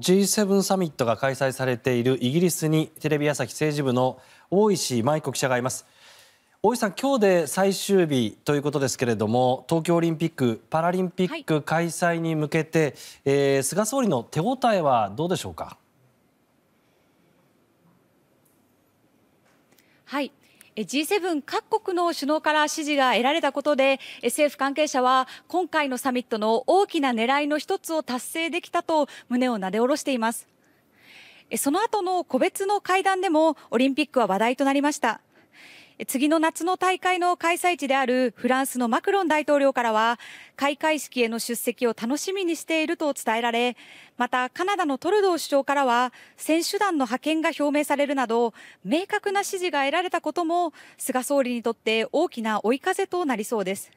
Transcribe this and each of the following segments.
G7 サミットが開催されているイギリスにテレビ朝日政治部の大石舞子記者がいます。大石さん、今日で最終日ということですけれども東京オリンピック・パラリンピック開催に向けて、はい、えー、菅総理の手応えはどうでしょうか。はい G7 各国の首脳から支持が得られたことで政府関係者は今回のサミットの大きな狙いの一つを達成できたと胸をなで下ろしていますその後の個別の会談でもオリンピックは話題となりました次の夏の大会の開催地であるフランスのマクロン大統領からは、開会式への出席を楽しみにしていると伝えられ、またカナダのトルドー首相からは、選手団の派遣が表明されるなど、明確な支持が得られたことも、菅総理にとって大きな追い風となりそうです。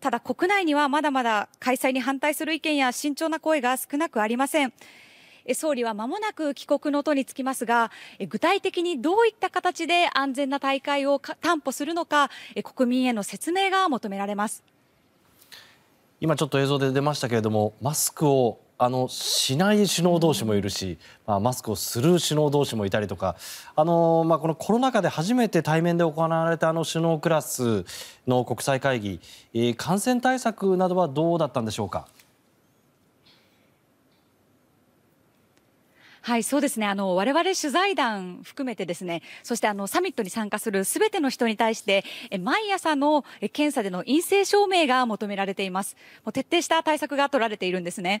ただ国内にはまだまだ開催に反対する意見や慎重な声が少なくありません。総理はまもなく帰国の途につきますが、具体的にどういった形で安全な大会を担保するのか、国民への説明が求められます。今ちょっと映像で出ましたけれども、マスクをあのしない首脳同士もいるし、まあ、マスクをする首脳同士もいたりとかあの、まあ、このコロナ禍で初めて対面で行われたあの首脳クラスの国際会議、えー、感染対策などはどうだったんでしょうか。はい、そうですね。あの、我々取材団含めてですね、そしてあの、サミットに参加するすべての人に対して、え毎朝の検査での陰性証明が求められています。もう徹底した対策が取られているんですね。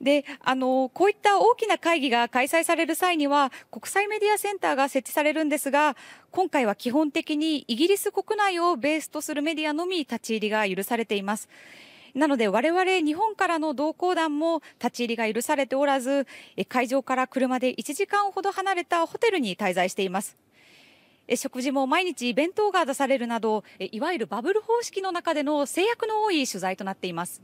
で、あの、こういった大きな会議が開催される際には、国際メディアセンターが設置されるんですが、今回は基本的にイギリス国内をベースとするメディアのみ立ち入りが許されています。なので我々日本からの同行団も立ち入りが許されておらず、会場から車で1時間ほど離れたホテルに滞在しています。食事も毎日弁当が出されるなど、いわゆるバブル方式の中での制約の多い取材となっています。